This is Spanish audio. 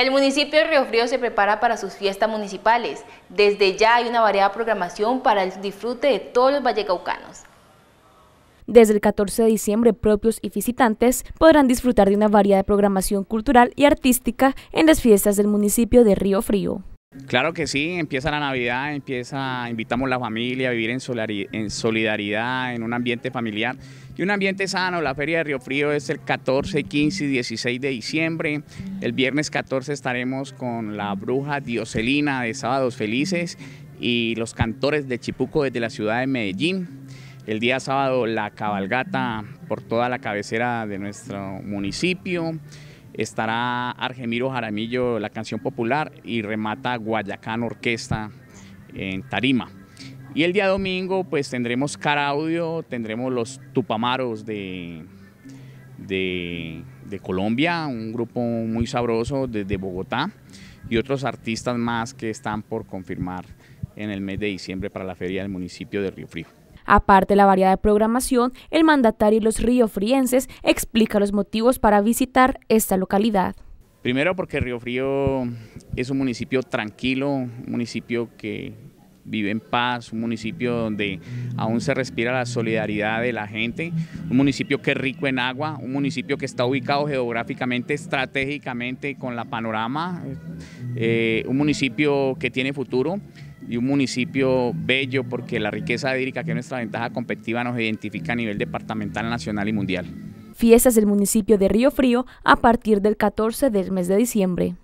El municipio de Río Frío se prepara para sus fiestas municipales. Desde ya hay una variada programación para el disfrute de todos los vallecaucanos. Desde el 14 de diciembre, propios y visitantes podrán disfrutar de una variada programación cultural y artística en las fiestas del municipio de Río Frío. Claro que sí, empieza la Navidad, empieza, invitamos a la familia a vivir en, en solidaridad, en un ambiente familiar y un ambiente sano. La Feria de Río Frío es el 14, 15 y 16 de diciembre. El viernes 14 estaremos con la bruja Dioselina de Sábados Felices y los cantores de Chipuco desde la ciudad de Medellín. El día sábado la cabalgata por toda la cabecera de nuestro municipio estará Argemiro Jaramillo, la canción popular, y remata Guayacán Orquesta en Tarima. Y el día domingo pues tendremos Audio, tendremos los Tupamaros de, de, Colombia, un grupo muy sabroso desde Bogotá, y otros artistas más que están por confirmar en el mes de diciembre para la feria del municipio de Río Frío. Aparte de la variedad de programación, el mandatario y los riofrienses explica los motivos para visitar esta localidad. Primero porque Río Frío es un municipio tranquilo, un municipio que vive en paz, un municipio donde aún se respira la solidaridad de la gente, un municipio que es rico en agua, un municipio que está ubicado geográficamente, estratégicamente con la panorama, eh, eh, un municipio que tiene futuro y un municipio bello porque la riqueza hídrica que es nuestra ventaja competitiva nos identifica a nivel departamental, nacional y mundial. Fiestas del municipio de Río Frío a partir del 14 del mes de diciembre.